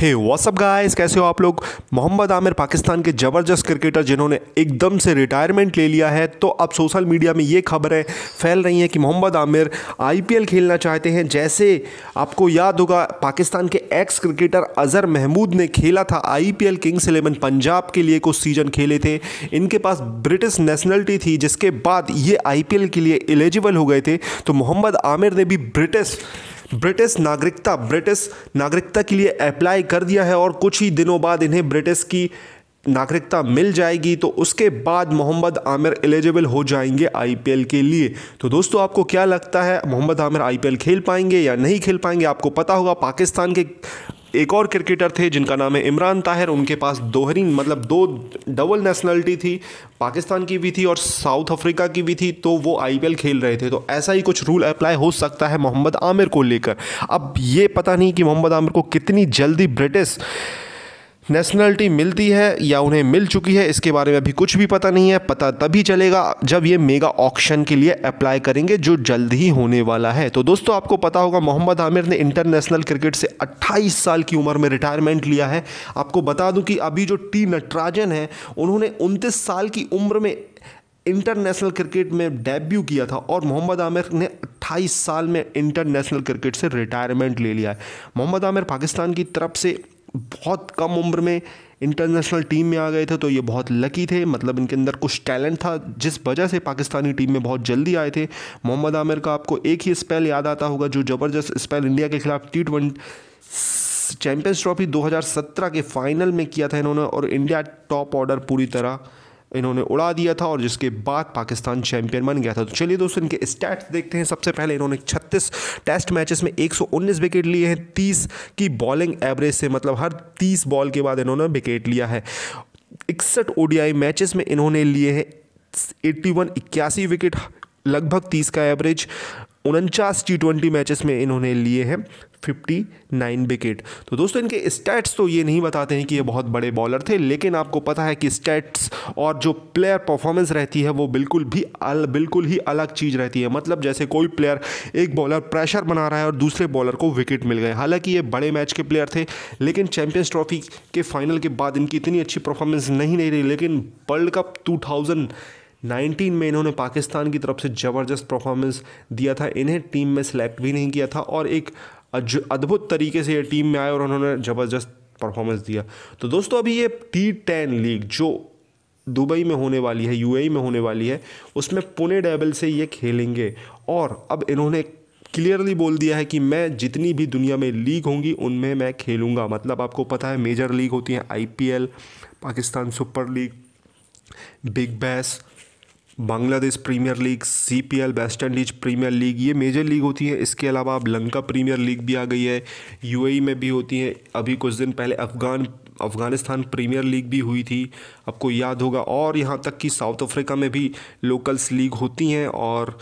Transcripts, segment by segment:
हे WhatsApp guys कैसे हो आप लोग मोहम्मद आमिर पाकिस्तान के ज़बरदस्त क्रिकेटर जिन्होंने एकदम से रिटायरमेंट ले लिया है तो अब सोशल मीडिया में ये खबरें फैल रही हैं कि मोहम्मद आमिर आईपीएल खेलना चाहते हैं जैसे आपको याद होगा पाकिस्तान के एक्स क्रिकेटर अजहर महमूद ने खेला था आई किंग्स इलेवन पंजाब के लिए कुछ सीजन खेले थे इनके पास ब्रिटिश नेशनलिटी थी जिसके बाद ये आई के लिए एलिजिबल हो गए थे तो मोहम्मद आमिर ने भी ब्रिटिश ब्रिटिश नागरिकता ब्रिटिश नागरिकता के लिए अप्लाई कर दिया है और कुछ ही दिनों बाद इन्हें ब्रिटिश की नागरिकता मिल जाएगी तो उसके बाद मोहम्मद आमिर एलिजिबल हो जाएंगे आईपीएल के लिए तो दोस्तों आपको क्या लगता है मोहम्मद आमिर आईपीएल खेल पाएंगे या नहीं खेल पाएंगे आपको पता होगा पाकिस्तान के एक और क्रिकेटर थे जिनका नाम है इमरान ताहिर उनके पास दोहरी मतलब दो डबल नेशनलिटी थी पाकिस्तान की भी थी और साउथ अफ्रीका की भी थी तो वो आईपीएल खेल रहे थे तो ऐसा ही कुछ रूल अप्लाई हो सकता है मोहम्मद आमिर को लेकर अब ये पता नहीं कि मोहम्मद आमिर को कितनी जल्दी ब्रिटिश नेशनलिटी मिलती है या उन्हें मिल चुकी है इसके बारे में अभी कुछ भी पता नहीं है पता तभी चलेगा जब ये मेगा ऑक्शन के लिए अप्लाई करेंगे जो जल्द ही होने वाला है तो दोस्तों आपको पता होगा मोहम्मद आमिर ने इंटरनेशनल क्रिकेट से 28 साल की उम्र में रिटायरमेंट लिया है आपको बता दूं कि अभी जो टी नटराजन है उन्होंने उनतीस साल की उम्र में इंटरनेशनल क्रिकेट में डेब्यू किया था और मोहम्मद आमिर ने 28 साल में इंटरनेशनल क्रिकेट से रिटायरमेंट ले लिया है मोहम्मद आमिर पाकिस्तान की तरफ से बहुत कम उम्र में इंटरनेशनल टीम में आ गए थे तो ये बहुत लकी थे मतलब इनके अंदर कुछ टैलेंट था जिस वजह से पाकिस्तानी टीम में बहुत जल्दी आए थे मोहम्मद आमिर का आपको एक ही स्पेल याद आता होगा जो ज़बरदस्त स्पेल इंडिया के खिलाफ टी ट्वेंटी चैम्पियंस ट्रॉफी 2017 के फाइनल में किया था इन्होंने और इंडिया टॉप ऑर्डर पूरी तरह इन्होंने उड़ा दिया था और जिसके बाद पाकिस्तान चैंपियन बन गया था तो चलिए दोस्तों इनके स्टैट्स देखते हैं सबसे पहले इन्होंने 36 टेस्ट मैचेस में 119 विकेट लिए हैं 30 की बॉलिंग एवरेज से मतलब हर 30 बॉल के बाद इन्होंने विकेट लिया है इकसठ ओडीआई मैचेस में इन्होंने लिए हैं एट्टी वन इक्यासी विकेट लगभग तीस का एवरेज उनचास टी ट्वेंटी मैचेस में इन्होंने लिए हैं 59 विकेट तो दोस्तों इनके स्टैट्स तो ये नहीं बताते हैं कि ये बहुत बड़े बॉलर थे लेकिन आपको पता है कि स्टैट्स और जो प्लेयर परफॉर्मेंस रहती है वो बिल्कुल भी अल बिल्कुल ही अलग चीज़ रहती है मतलब जैसे कोई प्लेयर एक बॉलर प्रेशर बना रहा है और दूसरे बॉलर को विकेट मिल गए हालांकि ये बड़े मैच के प्लेयर थे लेकिन चैम्पियंस ट्रॉफी के फाइनल के बाद इनकी इतनी अच्छी परफॉर्मेंस नहीं रही लेकिन वर्ल्ड कप टू 19 में इन्होंने पाकिस्तान की तरफ से ज़बरदस्त परफॉर्मेंस दिया था इन्हें टीम में सेलेक्ट भी नहीं किया था और एक अद्भुत तरीके से ये टीम में आए और उन्होंने ज़बरदस्त परफॉर्मेंस दिया तो दोस्तों अभी ये टी टेन लीग जो दुबई में होने वाली है यू e में होने वाली है उसमें पुणे डेबल से ये खेलेंगे और अब इन्होंने क्लियरली बोल दिया है कि मैं जितनी भी दुनिया में लीग होंगी उनमें मैं खेलूँगा मतलब आपको पता है मेजर लीग होती हैं IPL Pakistan super league big bash Bangladesh premier league C P L West Indies premier league ये मेजर लीग होती हैं इसके अलावा अब लंका प्रीमियर लीग भी आ गई है यू e में भी होती हैं अभी कुछ दिन पहले अफगान अफ़गानिस्तान प्रीमियर लीग भी हुई थी आपको याद होगा और यहाँ तक कि साउथ अफ्रीका में भी लोकल्स लीग होती हैं और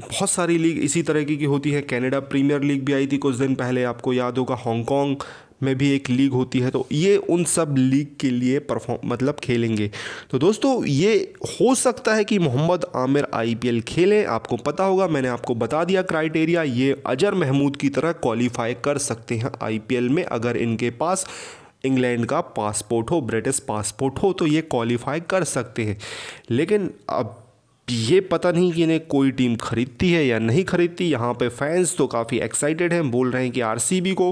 बहुत सारी लीग इसी तरह की होती है कनाडा प्रीमियर लीग भी आई थी कुछ दिन पहले आपको याद होगा हांगकॉन्ग में भी एक लीग होती है तो ये उन सब लीग के लिए परफॉर्म मतलब खेलेंगे तो दोस्तों ये हो सकता है कि मोहम्मद आमिर आईपीएल खेलें आपको पता होगा मैंने आपको बता दिया क्राइटेरिया ये अजर महमूद की तरह क्वालिफाई कर सकते हैं आईपीएल में अगर इनके पास इंग्लैंड का पासपोर्ट हो ब्रिटिश पासपोर्ट हो तो ये क्वालिफाई कर सकते हैं लेकिन अब ये पता नहीं कि इन्हें कोई टीम खरीदती है या नहीं खरीदती यहाँ पे फैंस तो काफ़ी एक्साइटेड हैं बोल रहे हैं कि आरसीबी को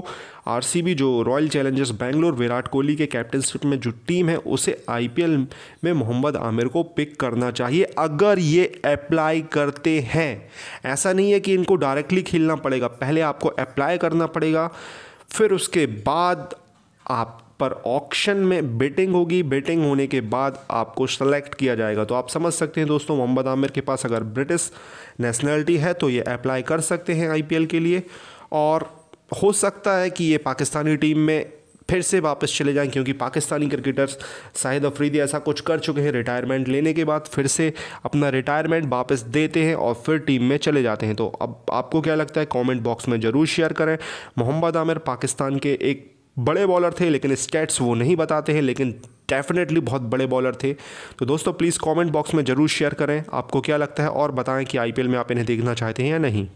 आरसीबी जो रॉयल चैलेंजर्स बैंगलोर विराट कोहली के कैप्टनशिप में जो टीम है उसे आईपीएल में मोहम्मद आमिर को पिक करना चाहिए अगर ये अप्लाई करते हैं ऐसा नहीं है कि इनको डायरेक्टली खेलना पड़ेगा पहले आपको अप्लाई करना पड़ेगा फिर उसके बाद आप पर ऑक्शन में बेटिंग होगी बेटिंग होने के बाद आपको सेलेक्ट किया जाएगा तो आप समझ सकते हैं दोस्तों मोहम्मद आमिर के पास अगर ब्रिटिश नेशनैलिटी है तो ये अप्लाई कर सकते हैं आई के लिए और हो सकता है कि ये पाकिस्तानी टीम में फिर से वापस चले जाएं क्योंकि पाकिस्तानी क्रिकेटर्स शाहिद अफरीदी ऐसा कुछ कर चुके हैं रिटायरमेंट लेने के बाद फिर से अपना रिटायरमेंट वापस देते हैं और फिर टीम में चले जाते हैं तो अब आपको क्या लगता है कमेंट बॉक्स में ज़रूर शेयर करें मोहम्मद आमिर पाकिस्तान के एक बड़े बॉलर थे लेकिन स्टैट्स वो नहीं बताते हैं लेकिन डेफिनेटली बहुत बड़े बॉलर थे तो दोस्तों प्लीज़ कमेंट बॉक्स में ज़रूर शेयर करें आपको क्या लगता है और बताएं कि आईपीएल में आप इन्हें देखना चाहते हैं या नहीं